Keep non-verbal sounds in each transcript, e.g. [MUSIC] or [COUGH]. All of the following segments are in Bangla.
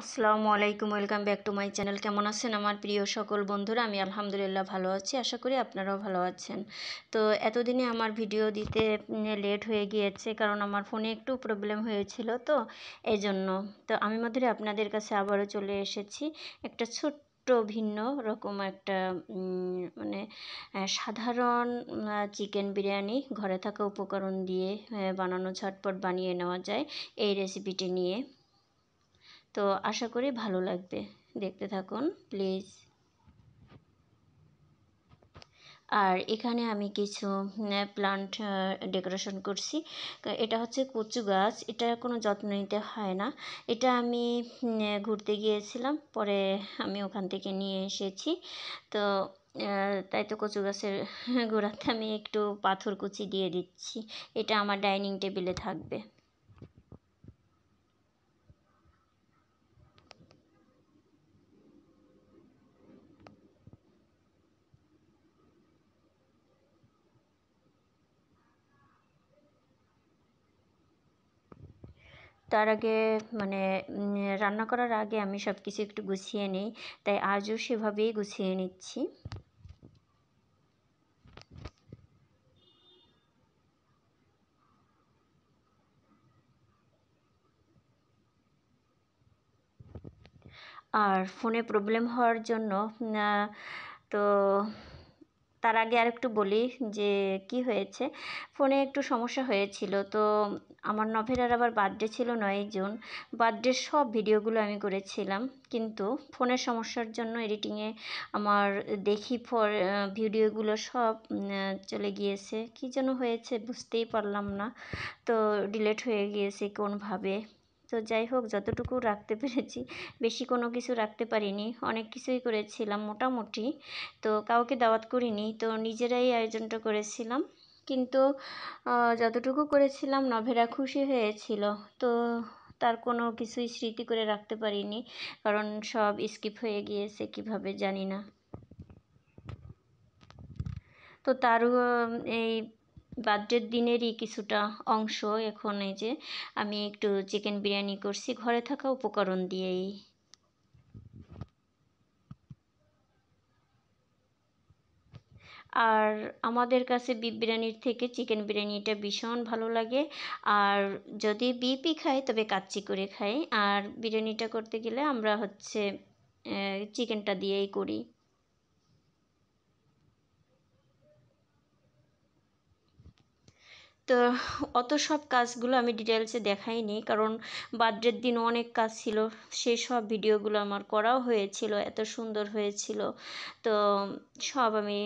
আসসালামু আলাইকুম welcome back to my channel কেমন আছেন আমার প্রিয় সকল বন্ধুরা আমি আলহামদুলিল্লাহ ভালো আছি আশা করি আপনারাও ভালো আছেন তো এতদিনে আমার ভিডিও দিতে লেট হয়ে গিয়েছে কারণ আমার ফোনে একটু প্রবলেম হয়েছিল তো এই জন্য তো আমি মধ্যে আপনাদের কাছে আবারও চলে এসেছি একটা ছোট্ট একটু ভিন্ন রকম একটা মানে সাধারণ চিকেন বিরিয়ানি ঘরে থাকা উপকরণ দিয়ে বানানো ঝটপট বানিয়ে নেওয়া যায় এই রেসিপিটি নিয়ে তো আশা করি ভালো লাগবে দেখতে থাকুন প্লিজ আর এখানে আমি কিছু প্লান্ট ডেকোরেশন করছি এটা হচ্ছে কচু গাছ এটা কোনো যত্ন নিতে হয় না এটা আমি ঘুরতে গিয়েছিলাম পরে আমি ওখান থেকে নিয়ে এসেছি তো তাই তো কচু গাছের গোড়াতে আমি একটু পাথর কুচি দিয়ে দিচ্ছি এটা আমার ডাইনিং টেবিলে থাকবে তার আগে মানে রান্না করার আগে আমি সব কিছু একটু গুছিয়ে নিই তাই আজও সেভাবেই গুছিয়ে নিচ্ছি আর ফোনে প্রবলেম হওয়ার জন্য তো তার আগে আর একটু বলি যে কি হয়েছে ফোনে একটু সমস্যা হয়েছিল তো আমার নভেরার আবার বার্থডে ছিল নয়ই জুন বার্থডে সব ভিডিওগুলো আমি করেছিলাম কিন্তু ফোনের সমস্যার জন্য এডিটিংয়ে আমার দেখি পর ভিডিওগুলো সব চলে গিয়েছে কী যেন হয়েছে বুঝতেই পারলাম না তো ডিলেট হয়ে গিয়েছে কোনভাবে তো যাই হোক যতটুকু রাখতে পেরেছি বেশি কোনো কিছু রাখতে পারিনি অনেক কিছুই করেছিলাম মোটামুটি তো কাউকে দাওয়াত করিনি তো নিজেরাই আয়োজনটা করেছিলাম কিন্তু যতটুকু করেছিলাম নভেরা খুশি হয়েছিল তো তার কোনো কিছুই স্মৃতি করে রাখতে পারিনি কারণ সব স্কিপ হয়ে গিয়েছে কিভাবে জানি না তো তারও এই বার্থডের দিনেরই কিছুটা অংশ এখন এই যে আমি একটু চিকেন বিরিয়ানি করছি ঘরে থাকা উপকরণ দিয়েই আর আমাদের কাছে বিপ বিরিয়ানির থেকে চিকেন বিরিয়ানিটা ভীষণ ভালো লাগে আর যদি বিপই খাই তবে কাচ্চি করে খাই আর বিরিয়ানিটা করতে গেলে আমরা হচ্ছে চিকেনটা দিয়েই করি তো অত সব কাজগুলো আমি ডিটেলসে দেখাইনি কারণ বার্থডের দিন অনেক কাজ ছিল সেই সব ভিডিওগুলো আমার করাও হয়েছিল এত সুন্দর হয়েছিল তো সব আমি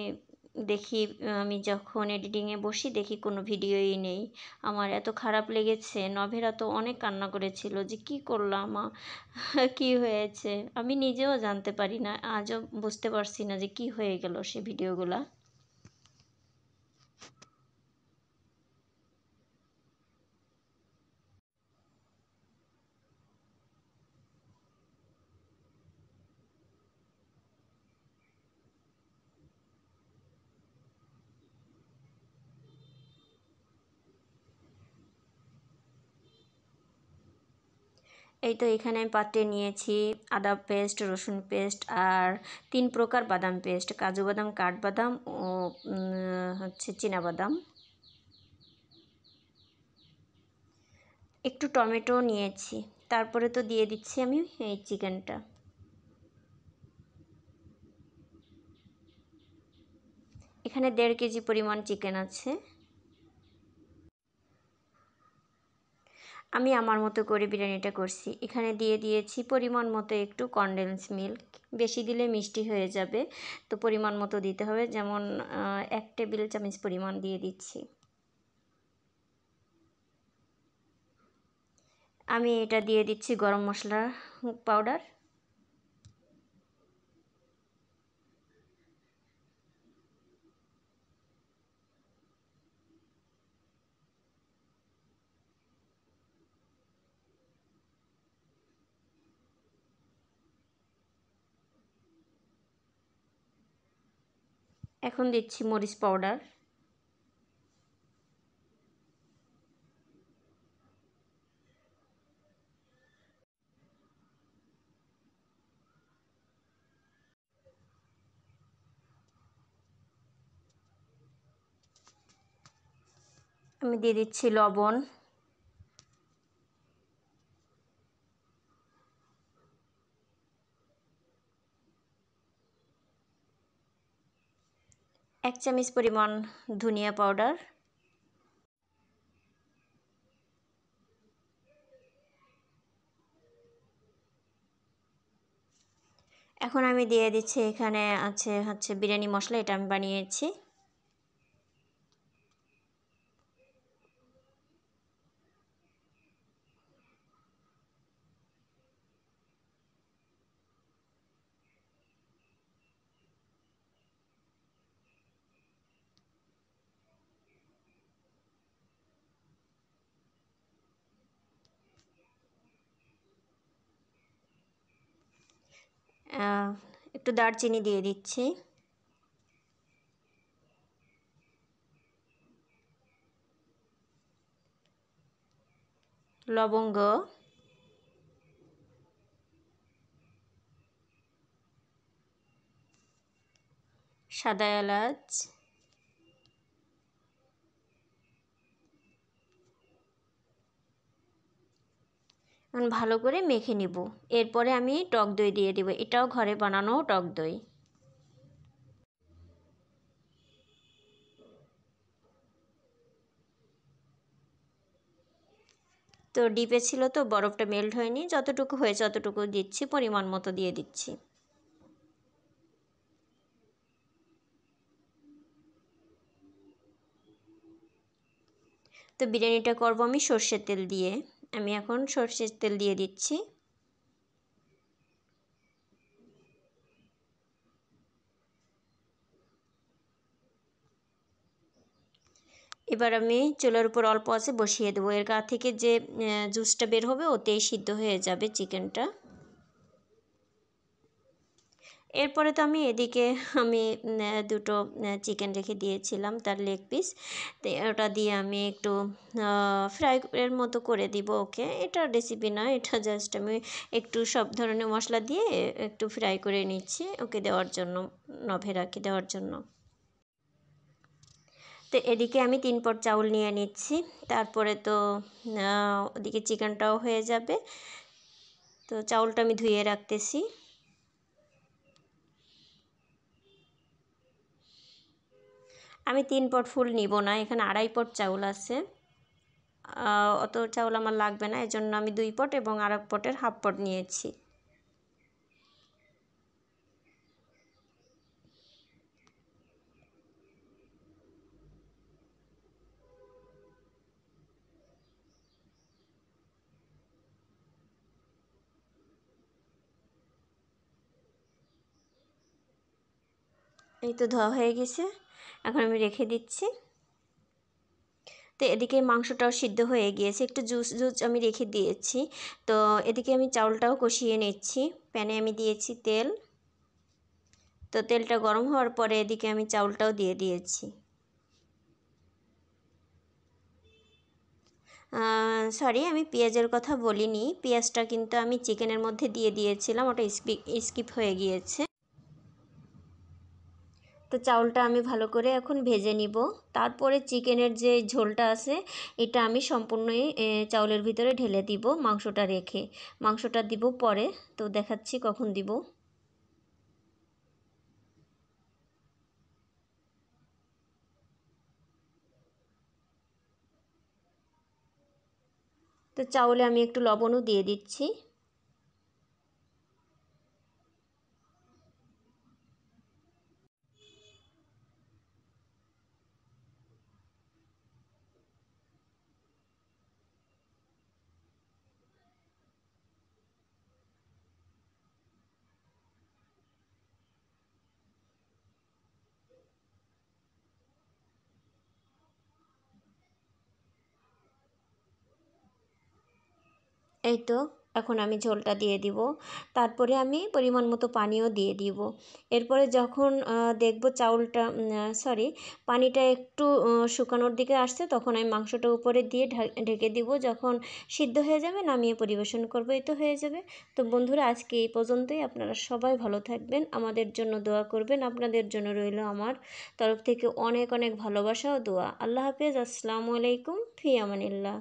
দেখি আমি যখন এডিটিংয়ে বসি দেখি কোনো ভিডিওই নেই আমার এত খারাপ লেগেছে নভেরা তো অনেক কান্না করেছিল যে কি করলাম [LAUGHS] কি হয়েছে আমি নিজেও জানতে পারি না আজও বুঝতে পারছি না যে কি হয়ে গেল সে ভিডিওগুলা এই তো এখানে আমি পাত্রে নিয়েছি আদা পেস্ট রসুন পেস্ট আর তিন প্রকার বাদাম পেস্ট কাজু বাদাম কাঠবাদাম ও হচ্ছে বাদাম একটু টমেটো নিয়েছি তারপরে তো দিয়ে দিচ্ছি আমি এই চিকেনটা এখানে দেড় কেজি পরিমাণ চিকেন আছে আমি আমার মতো করে বিরিয়ানিটা করছি এখানে দিয়ে দিয়েছি পরিমাণ মতো একটু কন্ডেন্স মিল্ক বেশি দিলে মিষ্টি হয়ে যাবে তো পরিমাণ মতো দিতে হবে যেমন এক টেবিল চামচ পরিমাণ দিয়ে দিচ্ছি আমি এটা দিয়ে দিচ্ছি গরম মশলা পাউডার এখন দিচ্ছি মরিচ পাউডার আমি দিয়ে দিচ্ছি লবণ এক চামচ পরিমাণ ধনিয়া পাউডার এখন আমি দিয়ে দিচ্ছি এখানে আছে হচ্ছে বিরিয়ানি মশলা এটা আমি বানিয়েছি একটু দারচিনি দিয়ে দিচ্ছি লবঙ্গ সাদা এলাচ ভালো করে মেখে নিব এরপরে আমি টক দই দিয়ে দেবো এটাও ঘরে বানানো টক দই তো ডিপে ছিল তো বরফটা মেল্ট হয়নি যতটুকু হয়েছে ততটুকু দিচ্ছি পরিমাণ মতো দিয়ে দিচ্ছি তো বিরিয়ানিটা করবো আমি সর্ষের তেল দিয়ে আমি এখন সর্ষের তেল দিয়ে দিচ্ছি এবার আমি চুলার উপর অল্প আছে বসিয়ে দেবো এর গা থেকে যে জুসটা বের হবে ওতেই সিদ্ধ হয়ে যাবে চিকেনটা এরপরে তো আমি এদিকে আমি দুটো চিকেন রেখে দিয়েছিলাম তার লেগ পিস তো ওটা দিয়ে আমি একটু ফ্রাই এর মতো করে দিব ওকে এটা রেসিপি নয় এটা জাস্ট আমি একটু সব ধরনের মশলা দিয়ে একটু ফ্রাই করে নিচ্ছি ওকে দেওয়ার জন্য নভে রাখি দেওয়ার জন্য তো এদিকে আমি তিন পট চাউল নিয়ে নিচ্ছি তারপরে তো ওদিকে চিকেনটাও হয়ে যাবে তো চাউলটা আমি ধুয়ে রাখতেছি আমি তিন পট ফুল নিব না এখানে আড়াই পট চাউল আছে অত চাউল আমার লাগবে না এজন্য আমি দুই পট এবং আর এক পটের হাফ পট নিয়েছি এই তো ধোয়া হয়ে গেছে এখন আমি রেখে দিচ্ছি তো এদিকে মাংসটাও সিদ্ধ হয়ে গিয়েছে একটু জুস জুস আমি রেখে দিয়েছি তো এদিকে আমি চাউলটাও কষিয়ে নিচ্ছি প্যানে আমি দিয়েছি তেল তো তেলটা গরম হওয়ার পরে এদিকে আমি চাউলটাও দিয়ে দিয়েছি সরি আমি পেঁয়াজের কথা বলিনি পেঁয়াজটা কিন্তু আমি চিকেনের মধ্যে দিয়ে দিয়েছিলাম ওটা স্কিপ হয়ে গিয়েছে তো চাউলটা আমি ভালো করে এখন ভেজে নিব তারপরে চিকেনের যে ঝোলটা আছে এটা আমি সম্পূর্ণই চাউলের ভিতরে ঢেলে দিব মাংসটা রেখে মাংসটা দিব পরে তো দেখাচ্ছি কখন দিব তো চাউলে আমি একটু লবণও দিয়ে দিচ্ছি এই তো এখন আমি ঝোলটা দিয়ে দিব তারপরে আমি পরিমাণ মতো পানিও দিয়ে দিব এরপরে যখন দেখব চাউলটা সরি পানিটা একটু শুকানোর দিকে আসছে তখন আমি মাংসটা উপরে দিয়ে ঢেকে দিব যখন সিদ্ধ হয়ে যাবে নামিয়ে পরিবেশন করবো এই তো হয়ে যাবে তো বন্ধুরা আজকে এই পর্যন্তই আপনারা সবাই ভালো থাকবেন আমাদের জন্য দোয়া করবেন আপনাদের জন্য রইল আমার তরফ থেকে অনেক অনেক ভালোবাসা ও দোয়া আল্লাহ হাফেজ আসসালামু আলাইকুম ফিয়ামানিল্লাহ